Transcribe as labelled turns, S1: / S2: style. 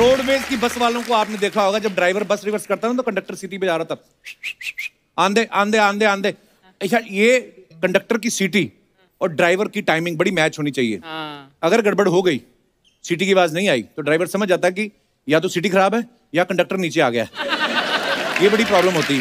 S1: Roadways की बस वालों को आपने देखा होगा जब ड्राइवर बस रिवर्स करता ना तो कंडक्टर सीटी पे जा रहा था आंधे आंधे आंधे आंधे अच्छा ये कंडक्टर की सीटी और ड्राइवर की टाइमिंग बड़ी मैच होनी चाहिए हाँ। अगर गड़बड़ हो गई सीटी की आवाज नहीं आई तो ड्राइवर समझ जाता कि या तो सीटी खराब है या कंडक्टर नीचे आ गया ये बड़ी प्रॉब्लम होती है